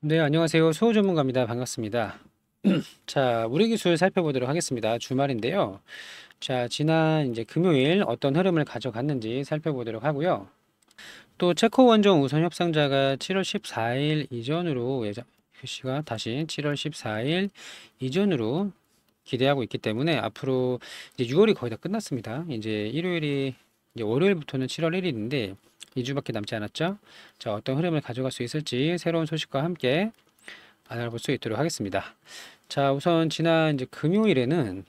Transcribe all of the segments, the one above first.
네, 안녕하세요. 수호 전문가입니다. 반갑습니다. 자, 우리 기술 살펴보도록 하겠습니다. 주말인데요. 자, 지난 이제 금요일 어떤 흐름을 가져갔는지 살펴보도록 하고요. 또 체코 원정 우선 협상자가 7월 14일 이전으로 예자, 표시가 그 다시 7월 14일 이전으로 기대하고 있기 때문에 앞으로 이제 6월이 거의 다 끝났습니다. 이제 일요일이 이제 월요일부터는 7월 1일인데 2주밖에 남지 않았죠. 자, 어떤 흐름을 가져갈 수 있을지 새로운 소식과 함께 알아볼 수 있도록 하겠습니다. 자, 우선 지난 이제 금요일에는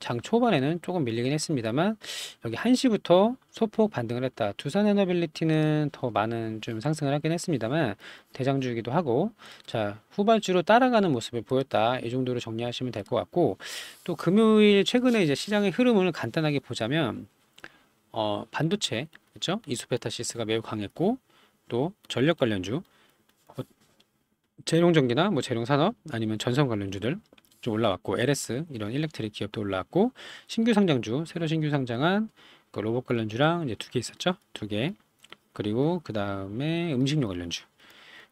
장 초반에는 조금 밀리긴 했습니다만 여기 1시부터 소폭 반등을 했다. 두산 에너빌리티는 더 많은 좀 상승을 하긴 했습니다만 대장주이기도 하고 자 후발주로 따라가는 모습을 보였다. 이 정도로 정리하시면 될 것 같고 또 금요일 최근에 이제 시장의 흐름을 간단하게 보자면 어, 반도체 그렇죠? 이수페타시스가 매우 강했고 또 전력 관련주 뭐, 재룡전기나 뭐 재룡산업 아니면 전선 관련주들 좀 올라왔고 LS 이런 일렉트릭 기업도 올라왔고 신규 상장주 새로 신규 상장한 그 로봇 관련주랑 이제 두 개 있었죠 두 개 그리고 그 다음에 음식료 관련주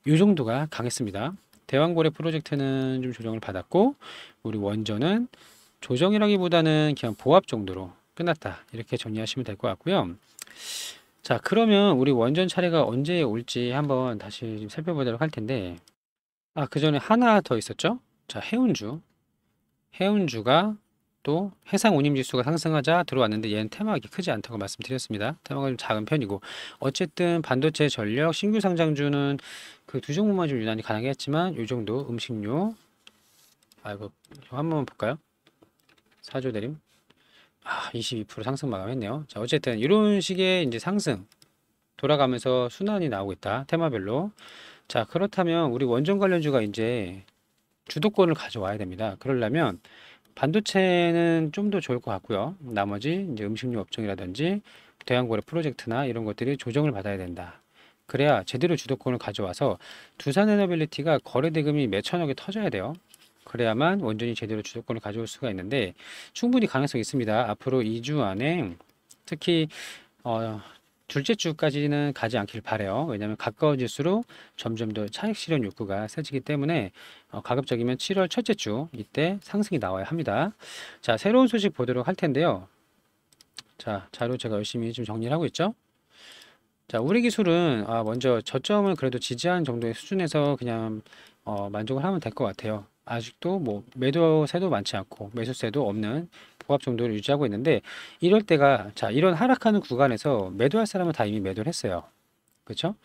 이 정도가 강했습니다 대왕고래 프로젝트는 좀 조정을 받았고 우리 원전은 조정이라기보다는 그냥 보합 정도로 끝났다. 이렇게 정리하시면 될 것 같고요. 자, 그러면 우리 원전 차례가 언제 올지 한번 다시 좀 살펴보도록 할 텐데 아, 그 전에 하나 더 있었죠? 자, 해운주. 해운주가 또 해상 운임 지수가 상승하자 들어왔는데 얘는 테마가 크지 않다고 말씀드렸습니다. 테마가 좀 작은 편이고 어쨌든 반도체 전력 신규 상장주는 그 두 종목만 좀 유난히 가능 했지만 요 정도 음식료 아이고 한번 볼까요? 사조 내림 아, 22% 상승 마감했네요. 자, 어쨌든 이런 식의 이제 상승 돌아가면서 순환이 나오고 있다. 테마별로. 자, 그렇다면 우리 원전 관련주가 이제 주도권을 가져와야 됩니다. 그러려면 반도체는 좀 더 좋을 것 같고요. 나머지 이제 음식료 업종이라든지 대한거래 프로젝트나 이런 것들이 조정을 받아야 된다. 그래야 제대로 주도권을 가져와서 두산에너빌리티가 거래대금이 몇천억이 터져야 돼요. 그래야만 완전히 제대로 주도권을 가져올 수가 있는데 충분히 가능성이 있습니다. 앞으로 2주 안에 특히 어, 둘째 주까지는 가지 않길 바래요. 왜냐하면 가까워질수록 점점 더 차익 실현 욕구가 세지기 때문에 어, 가급적이면 7월 첫째 주 이때 상승이 나와야 합니다. 자 새로운 소식 보도록 할 텐데요. 자 자료 제가 열심히 좀 정리를 하고 있죠. 자 우리 기술은 아, 먼저 저점을 그래도 지지한 정도의 수준에서 그냥 어, 만족을 하면 될 것 같아요. 아직도 뭐 매도세도 많지 않고 매수세도 없는 보합 정도를 유지하고 있는데 이럴 때가 자 이런 하락하는 구간에서 매도할 사람은 다 이미 매도를 했어요. 그렇죠?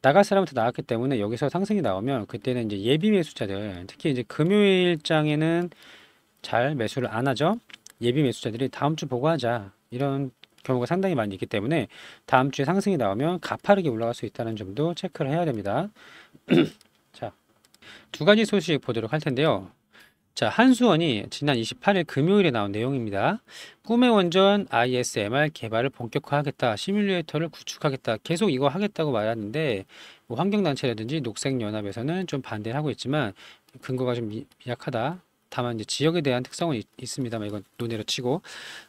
나갈 사람은 다나왔기 때문에 여기서 상승이 나오면 그때는 이제 예비 매수자들 특히 이제 금요일장에는 잘 매수를 안 하죠. 예비 매수자들이 다음 주 보고 하자 이런 경우가 상당히 많이 있기 때문에 다음 주에 상승이 나오면 가파르게 올라갈 수 있다는 점도 체크를 해야 됩니다. 두 가지 소식 보도록 할 텐데요. 자, 한수원이 지난 28일 금요일에 나온 내용입니다. 꿈의 원전 ISMR 개발을 본격화하겠다. 시뮬레이터를 구축하겠다. 계속 이거 하겠다고 말하는데 뭐 환경단체라든지 녹색연합에서는 좀반대 하고 있지만 근거가 좀 미, 약하다. 다만 이제 지역에 대한 특성은 있, 있습니다만 이건 논외로 치고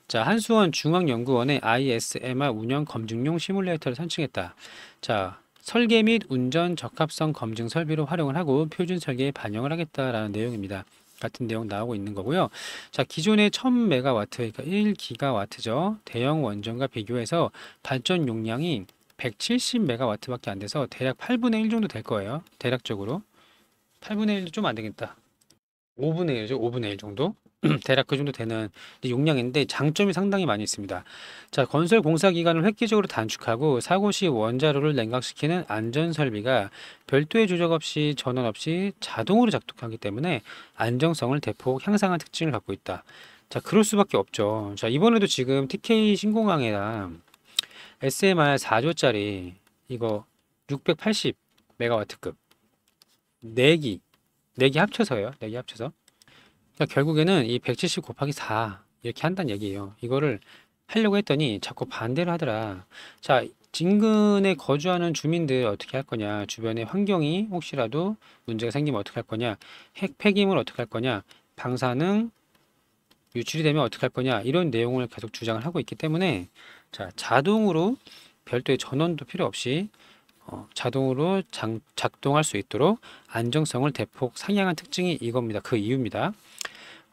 자 한수원 중앙연구원의 ISMR 운영 검증용 시뮬레이터를 선칭했다. 자 설계 및 운전 적합성 검증 설비로 활용을 하고 표준 설계에 반영을 하겠다라는 내용입니다. 같은 내용 나오고 있는 거고요. 자, 기존의 1000메가와트, 그러니까 1기가와트죠. 대형 원전과 비교해서 발전 용량이 170메가와트밖에 안 돼서 대략 8분의 1 정도 될 거예요. 대략적으로. 8분의 1도 좀 안 되겠다. 5분의 1죠. 5분의 1 정도. 대략 그 정도 되는 용량인데 장점이 상당히 많이 있습니다. 자, 건설 공사 기간을 획기적으로 단축하고 사고 시 원자로를 냉각시키는 안전 설비가 별도의 조작 없이 전원 없이 자동으로 작동하기 때문에 안정성을 대폭 향상한 특징을 갖고 있다. 자, 그럴 수밖에 없죠. 자, 이번에도 지금 TK 신공항이랑 SMR 4조짜리 이거 680 메가와트급 4기 4기 합쳐서요. 4기 합쳐서 그러니까 결국에는 이 170 곱하기 4 이렇게 한다는 얘기예요. 이거를 하려고 했더니 자꾸 반대를 하더라. 자, 진근에 거주하는 주민들 어떻게 할 거냐 주변의 환경이 혹시라도 문제가 생기면 어떻게 할 거냐 핵 폐기물 어떻게 할 거냐 방사능 유출이 되면 어떻게 할 거냐 이런 내용을 계속 주장을 하고 있기 때문에 자 자동으로 별도의 전원도 필요 없이 어, 자동으로 장, 작동할 수 있도록 안정성을 대폭 상향한 특징이 이겁니다 그 이유입니다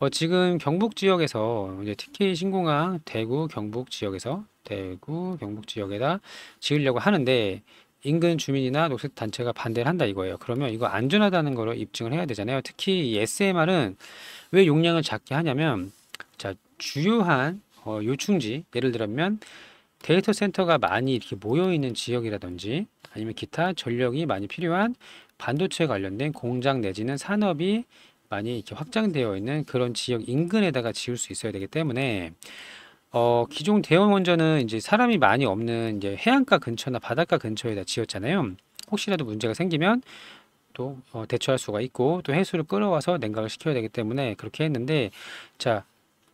어, 지금 경북 지역에서 이제 특히 신공항 대구 경북 지역에서 대구 경북 지역에다 지으려고 하는데 인근 주민이나 녹색 단체가 반대를 한다 이거예요. 그러면 이거 안전하다는 걸 입증을 해야 되잖아요. 특히 이 SMR은 왜 용량을 작게 하냐면 자 주요한 어, 요충지 예를 들면 데이터 센터가 많이 이렇게 모여 있는 지역이라든지 아니면 기타 전력이 많이 필요한 반도체 관련된 공장 내지는 산업이 많이 이렇게 확장되어 있는 그런 지역 인근에다가 지을 수 있어야 되기 때문에 어, 기존 대형 원전은 이제 사람이 많이 없는 이제 해안가 근처나 바닷가 근처에다 지었잖아요. 혹시라도 문제가 생기면 또 어, 대처할 수가 있고 또 해수를 끌어와서 냉각을 시켜야 되기 때문에 그렇게 했는데 자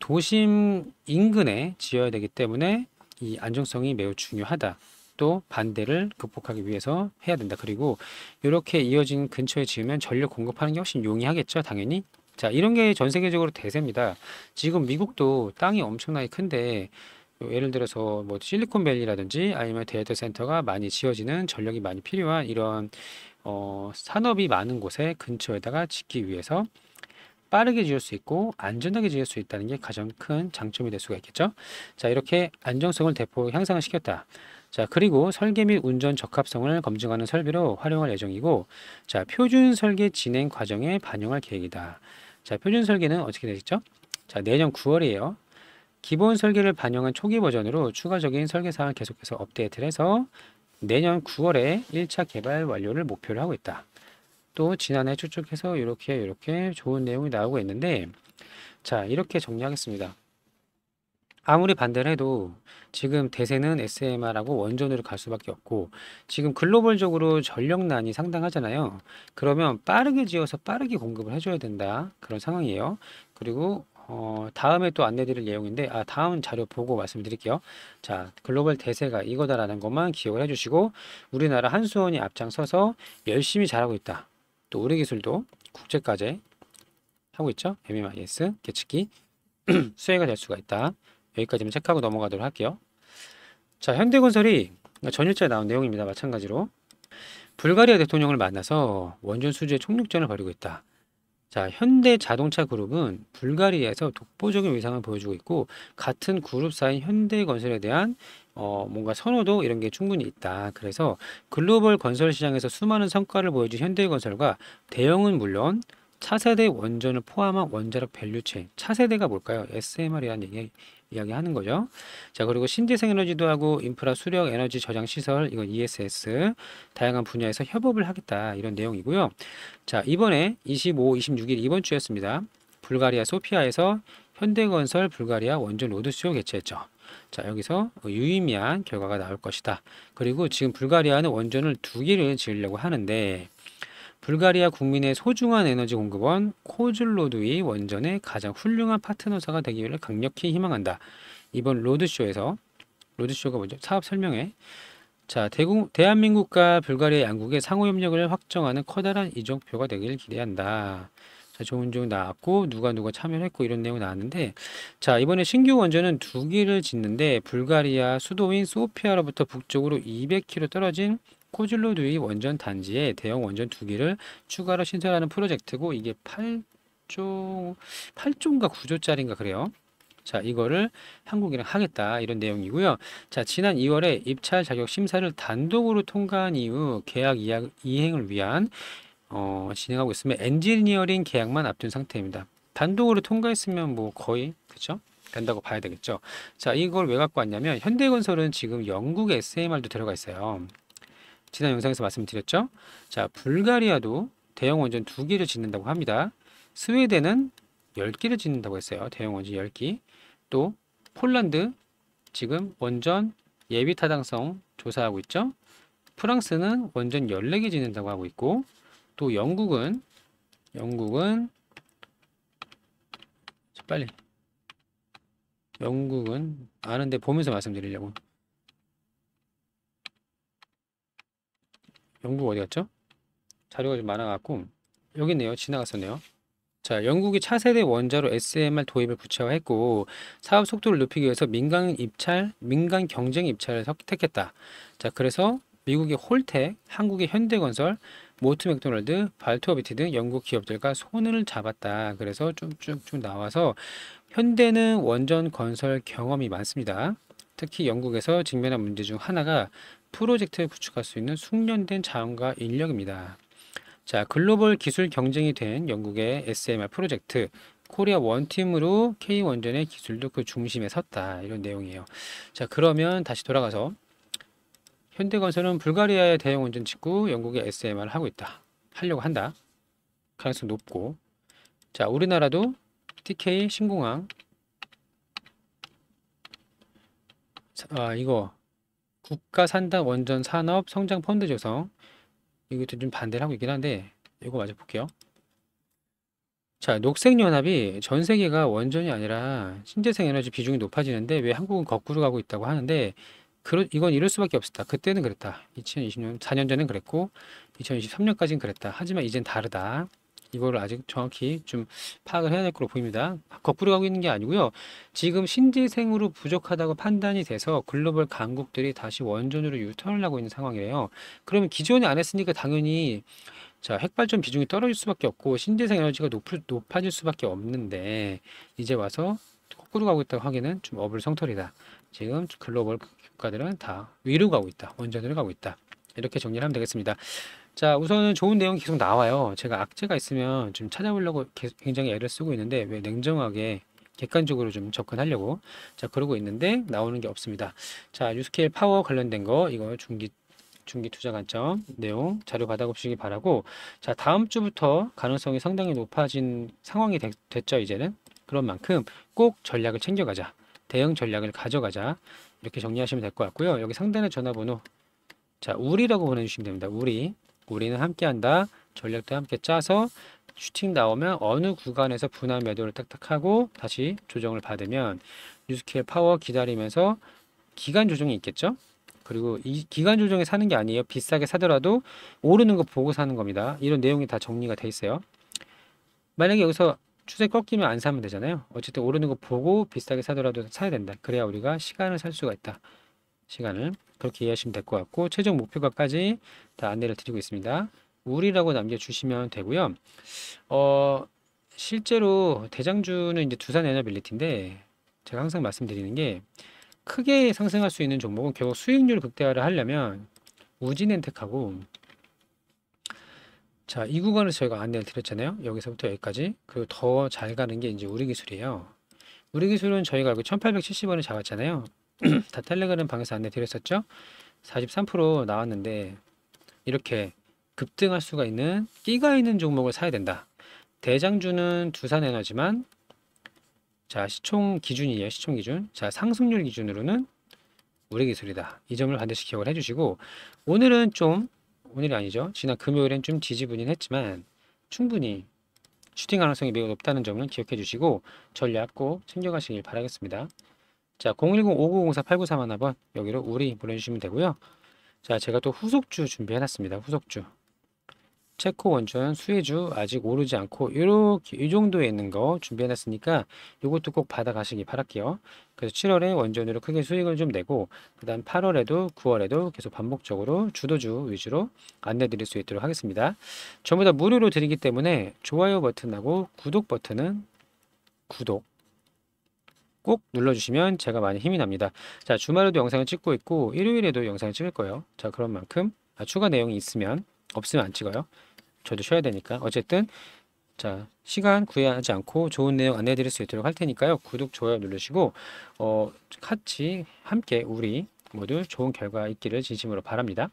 도심 인근에 지어야 되기 때문에 이 안정성이 매우 중요하다. 또 반대를 극복하기 위해서 해야 된다. 그리고 이렇게 이어진 근처에 지으면 전력 공급하는 게 훨씬 용이하겠죠, 당연히. 자, 이런 게 전 세계적으로 대세입니다. 지금 미국도 땅이 엄청나게 큰데 뭐 예를 들어서 뭐 실리콘밸리라든지 아니면 데이터 센터가 많이 지어지는 전력이 많이 필요한 이런 어, 산업이 많은 곳에 근처에다가 짓기 위해서 빠르게 지을 수 있고 안전하게 지을 수 있다는 게 가장 큰 장점이 될 수가 있겠죠. 자, 이렇게 안정성을 대폭 향상을 시켰다. 자, 그리고 설계 및 운전 적합성을 검증하는 설비로 활용할 예정이고, 자, 표준 설계 진행 과정에 반영할 계획이다. 자, 표준 설계는 어떻게 되겠죠? 자, 내년 9월이에요. 기본 설계를 반영한 초기 버전으로 추가적인 설계사항 계속해서 업데이트를 해서 내년 9월에 1차 개발 완료를 목표로 하고 있다. 또 지난해 추측해서 이렇게 이렇게 좋은 내용이 나오고 있는데 자 이렇게 정리하겠습니다. 아무리 반대를 해도 지금 대세는 SMR하고 원전으로 갈 수밖에 없고 지금 글로벌적으로 전력난이 상당하잖아요. 그러면 빠르게 지어서 빠르게 공급을 해줘야 된다. 그런 상황이에요. 그리고 어, 다음에 또 안내드릴 내용인데 아 다음 자료 보고 말씀드릴게요. 자 글로벌 대세가 이거다라는 것만 기억을 해주시고 우리나라 한수원이 앞장서서 열심히 잘하고 있다. 또 우리 기술도 국제까지 하고 있죠. MMIS 계측기 수혜가 될 수가 있다. 여기까지만 체크하고 넘어가도록 할게요. 자, 현대건설이 전일자에 나온 내용입니다. 마찬가지로 불가리아 대통령을 만나서 원전 수주에 총력전을 벌이고 있다. 자, 현대자동차 그룹은 불가리아에서 독보적인 위상을 보여주고 있고 같은 그룹사인 현대건설에 대한 어, 뭔가 선호도 이런 게 충분히 있다. 그래서 글로벌 건설 시장에서 수많은 성과를 보여준 현대건설과 대형은 물론 차세대 원전을 포함한 원자력 밸류체인 차세대가 뭘까요? SMR이라는 얘기 이야기하는 거죠. 자 그리고 신재생 에너지도하고 인프라 수력 에너지 저장 시설 이건 ESS 다양한 분야에서 협업을 하겠다 이런 내용이고요. 자 이번에 25, 26일 이번 주였습니다. 불가리아 소피아에서 현대건설 불가리아 원전 로드쇼 개최했죠. 자 여기서 유의미한 결과가 나올 것이다. 그리고 지금 불가리아는 원전을 두 개를 지으려고 하는데 불가리아 국민의 소중한 에너지 공급원 코즐로드이 원전의 가장 훌륭한 파트너사가 되기를 강력히 희망한다. 이번 로드쇼에서 로드쇼가 뭐죠? 사업 설명회. 자, 대구, 대한민국과 불가리아 양국의 상호협력을 확정하는 커다란 이정표가 되길 기대한다. 자, 좋은 종 나왔고 누가 누가 참여 했고 이런 내용 나왔는데 자 이번에 신규 원전은 두 개를 짓는데 불가리아 수도인 소피아로부터 북쪽으로 200km 떨어진 코질로드이 원전 단지에 대형 원전 두 개를 추가로 신설하는 프로젝트고 이게 8조 8조인가 9조짜리인가 그래요. 자, 이거를 한국이랑 하겠다 이런 내용이고요. 자, 지난 2월에 입찰 자격 심사를 단독으로 통과한 이후 계약 이행을 위한 어, 진행하고 있으면 엔지니어링 계약만 앞둔 상태입니다. 단독으로 통과했으면 뭐 거의 그렇죠? 된다고 봐야 되겠죠. 자, 이걸 왜 갖고 왔냐면 현대건설은 지금 영국 SMR도 들어가 있어요. 지난 영상에서 말씀드렸죠. 자, 불가리아도 대형 원전 두 개를 짓는다고 합니다. 스웨덴은 10개를 짓는다고 했어요. 대형 원전 10기. 또 폴란드 지금 원전 예비 타당성 조사하고 있죠. 프랑스는 원전 14개 짓는다고 하고 있고 또 영국은 영국은 빨리 영국은 아는데 보면서 말씀드리려고 영국 어디 갔죠? 자료가 좀 많아갖고 여기 있네요. 지나갔었네요. 자, 영국이 차세대 원자로 SMR 도입을 구체화했고 사업 속도를 높이기 위해서 민간 입찰, 민간 경쟁 입찰을 선택했다. 자, 그래서 미국의 홀텍, 한국의 현대건설, 모트 맥도널드, 발트오비티 등 영국 기업들과 손을 잡았다. 그래서 쭉쭉쭉 나와서 현대는 원전 건설 경험이 많습니다. 특히 영국에서 직면한 문제 중 하나가 프로젝트에 구축할 수 있는 숙련된 자원과 인력입니다. 자, 글로벌 기술 경쟁이 된 영국의 SMR 프로젝트 코리아 원팀으로 K 원전의 기술도 그 중심에 섰다. 이런 내용이에요. 자, 그러면 다시 돌아가서 현대건설은 불가리아의 대형 원전 짓고 영국의 SMR을 하고 있다. 하려고 한다. 가능성 높고 자, 우리나라도 TK 신공항 아, 이거 국가 산단 원전 산업 성장 펀드 조성 이것도 좀 반대를 하고 있긴 한데 이거 마저 볼게요. 자, 녹색연합이 전 세계가 원전이 아니라 신재생 에너지 비중이 높아지는데 왜 한국은 거꾸로 가고 있다고 하는데 그러, 이건 이럴 수밖에 없었다. 그때는 그랬다. 2020년, 4년 전엔 그랬고 2023년까지는 그랬다. 하지만 이젠 다르다. 이걸 아직 정확히 좀 파악을 해야 될것로 보입니다. 거꾸로 가고 있는 게 아니고요. 지금 신재생으로 부족하다고 판단이 돼서 글로벌 강국들이 다시 원전으로 유턴을 하고 있는 상황이에요. 그러면 기존에 안 했으니까 당연히 자, 핵발전 비중이 떨어질 수밖에 없고 신재생 에너지가 높, 높아질 수밖에 없는데 이제 와서 거꾸로 가고 있다고 하기는 좀 어불성설이다. 지금 글로벌 국가들은 다 위로 가고 있다. 원전으로 가고 있다. 이렇게 정리하면 되겠습니다. 자, 우선은 좋은 내용이 계속 나와요. 제가 악재가 있으면 좀 찾아보려고 굉장히 애를 쓰고 있는데 왜 냉정하게 객관적으로 좀 접근하려고 자 그러고 있는데 나오는 게 없습니다. 자 유스케일 파워 관련된 거 이거 중기 중기 투자 관점 내용 자료 받아보시기 바라고 자 다음 주부터 가능성이 상당히 높아진 상황이 되, 됐죠 이제는 그런 만큼 꼭 전략을 챙겨가자 대응 전략을 가져가자 이렇게 정리하시면 될 것 같고요 여기 상단에 전화번호 자 우리라고 보내주시면 됩니다 우리 우리는 함께한다. 전략도 함께 짜서 슈팅 나오면 어느 구간에서 분할 매도를 딱딱하고 다시 조정을 받으면 뉴스킬 파워 기다리면서 기간 조정이 있겠죠? 그리고 이 기간 조정에 사는 게 아니에요. 비싸게 사더라도 오르는 거 보고 사는 겁니다. 이런 내용이 다 정리가 돼 있어요. 만약에 여기서 추세 꺾이면 안 사면 되잖아요. 어쨌든 오르는 거 보고 비싸게 사더라도 사야 된다. 그래야 우리가 시간을 살 수가 있다. 시간을 그렇게 이해하시면 될 것 같고 최종 목표가까지 다 안내를 드리고 있습니다. 우리라고 남겨주시면 되고요. 어, 실제로 대장주는 이제 두산 에너빌리티인데 제가 항상 말씀드리는 게 크게 상승할 수 있는 종목은 결국 수익률 극대화를 하려면 우진엔텍하고 자, 이 구간을 저희가 안내를 드렸잖아요. 여기서부터 여기까지. 그리고 더 잘 가는 게 이제 우리 기술이에요. 우리 기술은 저희가 1870원에 잡았잖아요. 다 텔레그램 방에서 안내 드렸었죠. 43% 나왔는데 이렇게 급등할 수가 있는 끼가 있는 종목을 사야 된다. 대장주는 두산에너지만 자 시총 기준이에요. 시총 기준. 자 상승률 기준으로는 우리기술이다. 이 점을 반드시 기억을 해주시고 오늘은 좀 오늘이 아니죠. 지난 금요일엔 좀 지지분인 했지만 충분히 슈팅 가능성이 매우 높다는 점은 기억해 주시고 전략 꼭 챙겨가시길 바라겠습니다. 자 010-5904-8931번 여기로 우리 보내주시면 되고요. 자 제가 또 후속주 준비해놨습니다. 후속주. 체코 원전 수혜주 아직 오르지 않고 이렇게 이 정도에 있는 거 준비해놨으니까 이것도 꼭 받아가시기 바랄게요. 그래서 7월에 원전으로 크게 수익을 좀 내고 그 다음 8월에도 9월에도 계속 반복적으로 주도주 위주로 안내 드릴 수 있도록 하겠습니다. 전부 다 무료로 드리기 때문에 좋아요 버튼하고 구독 버튼은 구독 꼭 눌러주시면 제가 많이 힘이 납니다. 자, 주말에도 영상을 찍고 있고 일요일에도 영상을 찍을 거예요. 자, 그런 만큼 아, 추가 내용이 있으면 없으면 안 찍어요. 저도 쉬어야 되니까. 어쨌든 자 시간 구애하지 않고 좋은 내용 안내해드릴 수 있도록 할 테니까요. 구독, 좋아요 누르시고 어, 같이 함께 우리 모두 좋은 결과 있기를 진심으로 바랍니다.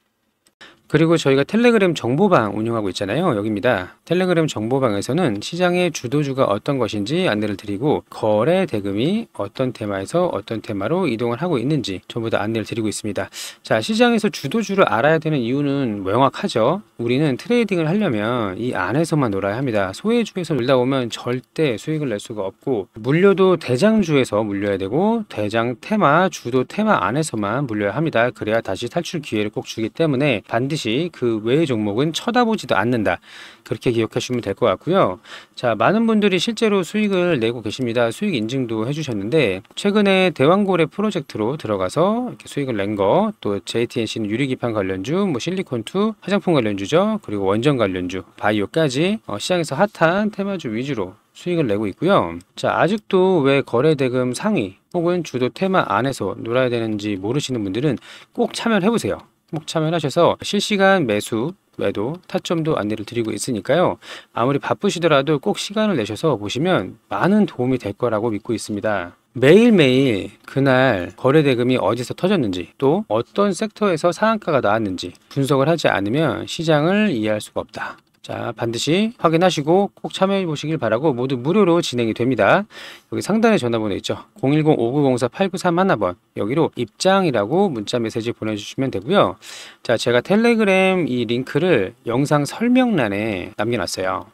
그리고 저희가 텔레그램 정보방 운영하고 있잖아요. 여기입니다. 텔레그램 정보방에서는 시장의 주도주가 어떤 것인지 안내를 드리고 거래 대금이 어떤 테마에서 어떤 테마로 이동을 하고 있는지 전부 다 안내를 드리고 있습니다. 자, 시장에서 주도주를 알아야 되는 이유는 명확하죠. 우리는 트레이딩을 하려면 이 안에서만 놀아야 합니다. 소외주에서 놀다 오면 절대 수익을 낼 수가 없고 물려도 대장주에서 물려야 되고 대장 테마, 주도 테마 안에서만 물려야 합니다. 그래야 다시 탈출 기회를 꼭 주기 때문에 반드시 뜻이 그 외의 종목은 쳐다보지도 않는다. 그렇게 기억하시면 될 것 같고요. 자, 많은 분들이 실제로 수익을 내고 계십니다. 수익 인증도 해주셨는데 최근에 대왕고래 프로젝트로 들어가서 수익을 낸 거, 또 JTNC는 유리기판 관련주, 뭐 실리콘투, 화장품 관련주죠. 그리고 원전 관련주, 바이오까지 어, 시장에서 핫한 테마주 위주로 수익을 내고 있고요. 자, 아직도 왜 거래대금 상위 혹은 주도 테마 안에서 놀아야 되는지 모르시는 분들은 꼭 참여를 해보세요. 꼭 참여하셔서 실시간 매수 매도 타점도 안내를 드리고 있으니까요. 아무리 바쁘시더라도 꼭 시간을 내셔서 보시면 많은 도움이 될 거라고 믿고 있습니다. 매일매일 그날 거래 대금이 어디서 터졌는지 또 어떤 섹터에서 상한가가 나왔는지 분석을 하지 않으면 시장을 이해할 수가 없다. 자, 반드시 확인하시고 꼭 참여해 보시길 바라고 모두 무료로 진행이 됩니다. 여기 상단에 전화번호 있죠. 010-5904-8931번 여기로 입장이라고 문자 메시지 보내주시면 되고요. 자, 제가 텔레그램 이 링크를 영상 설명란에 남겨놨어요.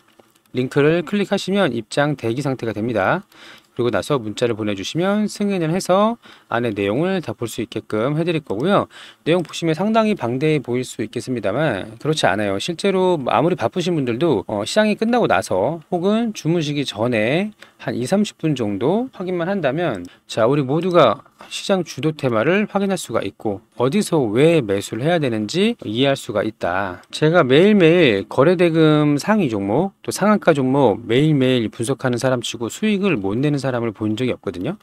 링크를 클릭하시면 입장 대기 상태가 됩니다. 그리고 나서 문자를 보내주시면 승인을 해서 안에 내용을 다 볼 수 있게끔 해드릴 거고요. 내용 보시면 상당히 방대해 보일 수 있겠습니다만 그렇지 않아요. 실제로 아무리 바쁘신 분들도 어, 시장이 끝나고 나서 혹은 주무시기 전에 한 2, 0 30분 정도 확인만 한다면 자 우리 모두가 시장 주도 테마를 확인할 수가 있고 어디서 왜 매수를 해야 되는지 이해할 수가 있다. 제가 매일매일 거래대금 상위 종목 또 상한가 종목 매일매일 분석하는 사람치고 수익을 못 내는 사람을 본 적이 없거든요.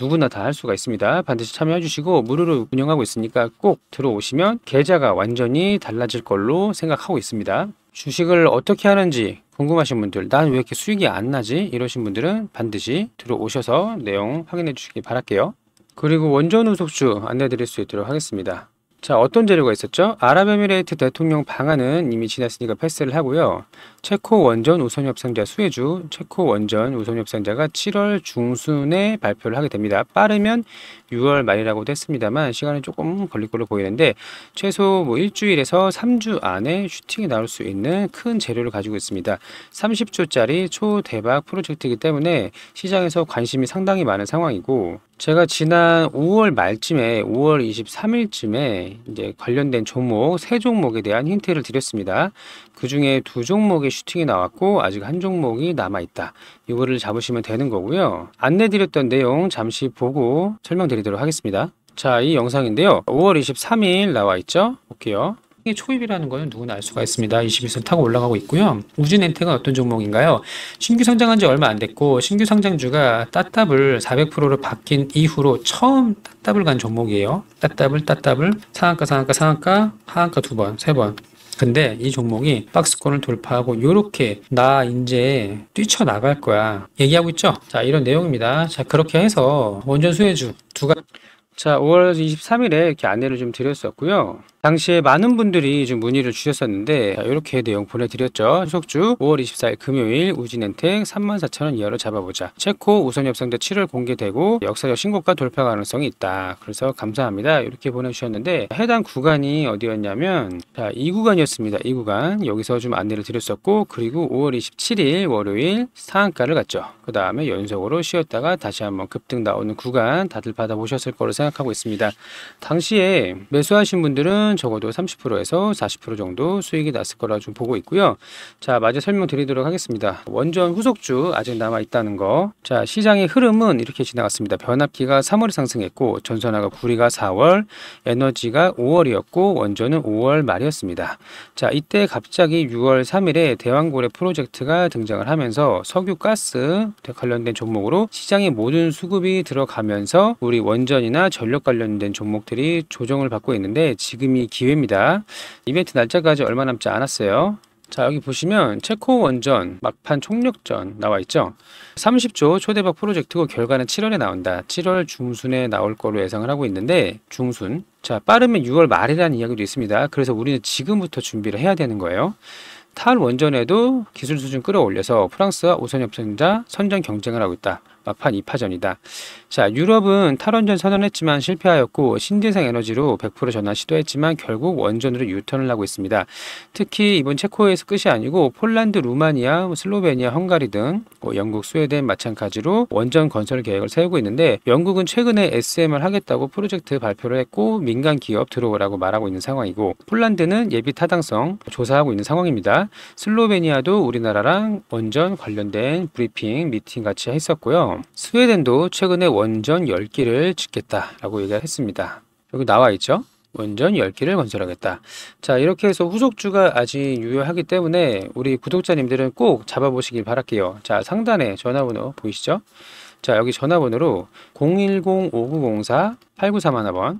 누구나 다 할 수가 있습니다. 반드시 참여해 주시고 무료로 운영하고 있으니까 꼭 들어오시면 계좌가 완전히 달라질 걸로 생각하고 있습니다. 주식을 어떻게 하는지 궁금하신 분들 난 왜 이렇게 수익이 안 나지 이러신 분들은 반드시 들어오셔서 내용 확인해 주시기 바랄게요. 그리고 원전 우속주 안내 드릴 수 있도록 하겠습니다. 자, 어떤 재료가 있었죠? 아랍에미레이트 대통령 방안은 이미 지났으니까 패스를 하고요. 체코 원전 우선 협상자 수혜주, 체코 원전 우선 협상자가 7월 중순에 발표를 하게 됩니다. 빠르면 6월 말이라고도 했습니다만 시간이 조금 걸릴 걸로 보이는데 최소 뭐 일주일에서 3주 안에 슈팅이 나올 수 있는 큰 재료를 가지고 있습니다. 30조짜리 초대박 프로젝트이기 때문에 시장에서 관심이 상당히 많은 상황이고 제가 지난 5월 말쯤에 5월 23일쯤에 이제 관련된 종목 세 종목에 대한 힌트를 드렸습니다. 그 중에 두 종목의 슈팅이 나왔고 아직 한 종목이 남아 있다. 이거를 잡으시면 되는 거고요. 안내드렸던 내용 잠시 보고 설명드리도록 하겠습니다. 자, 이 영상인데요. 5월 23일 나와 있죠? 볼게요. 의 초입이라는 거는 누구나 알 수가 있습니다. 21선 타고 올라가고 있고요. 우진엔테가 어떤 종목인가요? 신규 상장한 지 얼마 안 됐고 신규 상장주가 따따블 400%로 바뀐 이후로 처음 따따블 간 종목이에요. 따따블 따따블 상한가 상한가 상한가 하한가 두 번, 세 번. 근데 이 종목이 박스권을 돌파하고 이렇게 나 이제 뛰쳐나갈 거야 얘기하고 있죠 자 이런 내용입니다 자 그렇게 해서 원전 수혜주 두 가지 자, 5월 23일에 이렇게 안내를 좀 드렸었고요. 당시에 많은 분들이 좀 문의를 주셨었는데 자, 이렇게 내용 보내드렸죠. 속주 5월 24일 금요일 우진엔텍 34,000원 이하로 잡아보자. 체코 우선 협상대 7월 공개되고 역사적 신고가 돌파 가능성이 있다. 그래서 감사합니다. 이렇게 보내주셨는데 해당 구간이 어디였냐면 자, 이 구간이었습니다. 이 구간 여기서 좀 안내를 드렸었고 그리고 5월 27일 월요일 상한가를 갔죠. 그 다음에 연속으로 쉬었다가 다시 한번 급등 나오는 구간 다들 받아보셨을 거로 생각 합니다 생각하고 있습니다. 당시에 매수하신 분들은 적어도 30%에서 40% 정도 수익이 났을 거라 좀 보고 있고요. 자, 마저 설명드리도록 하겠습니다. 원전 후속주 아직 남아 있다는 거. 자, 시장의 흐름은 이렇게 지나갔습니다. 변압기가 3월에 상승했고 전선화가 구리가 4월, 에너지가 5월이었고 원전은 5월 말이었습니다. 자, 이때 갑자기 6월 3일에 대왕고래 프로젝트가 등장을 하면서 석유 가스 관련된 종목으로 시장의 모든 수급이 들어가면서 우리 원전이나 전력 관련된 종목들이 조정을 받고 있는데 지금이 기회입니다. 이벤트 날짜까지 얼마 남지 않았어요. 자 여기 보시면 체코 원전 막판 총력전 나와 있죠 30조 초대박 프로젝트고 결과는 7월에 나온다 7월 중순에 나올 거로 예상을 하고 있는데 중순 자 빠르면 6월 말이라는 이야기도 있습니다 그래서 우리는 지금부터 준비를 해야 되는 거예요 탈 원전에도 기술 수준 끌어올려서 프랑스와 오선 협선자 선전 경쟁을 하고 있다 막판 2파전이다 자, 유럽은 탈원전 선언했지만 실패하였고 신재생 에너지로 100% 전환 시도했지만 결국 원전으로 유턴을 하고 있습니다. 특히 이번 체코에서 끝이 아니고 폴란드, 루마니아, 뭐 슬로베니아, 헝가리 등 뭐 영국, 스웨덴 마찬가지로 원전 건설 계획을 세우고 있는데 영국은 최근에 SM을 하겠다고 프로젝트 발표를 했고 민간 기업 들어오라고 말하고 있는 상황이고 폴란드는 예비 타당성 조사하고 있는 상황입니다. 슬로베니아도 우리나라랑 원전 관련된 브리핑, 미팅 같이 했었고요. 스웨덴도 최근에 원 원전 10기를 짓겠다라고 얘기 했습니다. 여기 나와 있죠? 원전 10기를 건설하겠다. 자 이렇게 해서 후속주가 아직 유효하기 때문에 우리 구독자님들은 꼭 잡아보시길 바랄게요. 자 상단에 전화번호 보이시죠? 자 여기 전화번호로 010-5904-8931번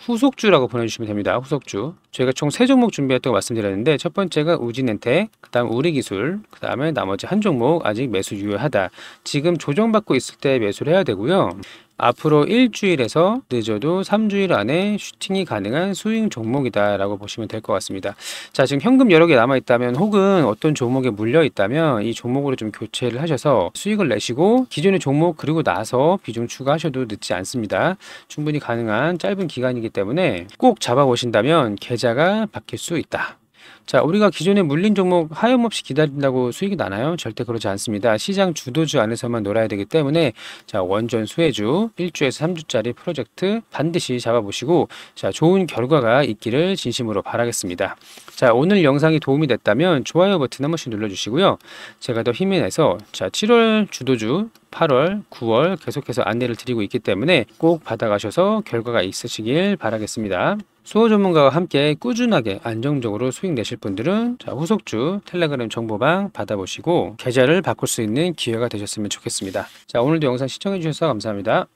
후속주라고 보내주시면 됩니다. 후속주. 저희가 총 세 종목 준비했다고 말씀드렸는데 첫 번째가 우진엔텍, 그 다음 우리기술, 그 다음에 나머지 한 종목 아직 매수 유효하다. 지금 조정받고 있을 때 매수를 해야 되고요. 앞으로 일주일에서 늦어도 3주일 안에 슈팅이 가능한 스윙 종목이다라고 보시면 될 것 같습니다. 자, 지금 현금 여러 개 남아 있다면 혹은 어떤 종목에 물려 있다면 이 종목으로 좀 교체를 하셔서 수익을 내시고 기존의 종목 그리고 나서 비중 추가하셔도 늦지 않습니다. 충분히 가능한 짧은 기간이기 때문에 꼭 잡아 보신다면 계좌가 바뀔 수 있다. 자, 우리가 기존에 물린 종목 하염없이 기다린다고 수익이 나나요? 절대 그렇지 않습니다. 시장 주도주 안에서만 놀아야 되기 때문에 자, 원전 수혜주 1주에서 3주짜리 프로젝트 반드시 잡아보시고 자, 좋은 결과가 있기를 진심으로 바라겠습니다. 자, 오늘 영상이 도움이 됐다면 좋아요 버튼 한 번씩 눌러주시고요. 제가 더 힘이 내서 자, 7월 주도주 8월, 9월 계속해서 안내를 드리고 있기 때문에 꼭 받아가셔서 결과가 있으시길 바라겠습니다. 수호 전문가와 함께 꾸준하게 안정적으로 수익 내실 분들은 자, 후속주 텔레그램 정보방 받아보시고 계좌를 바꿀 수 있는 기회가 되셨으면 좋겠습니다. 자, 오늘도 영상 시청해주셔서 감사합니다.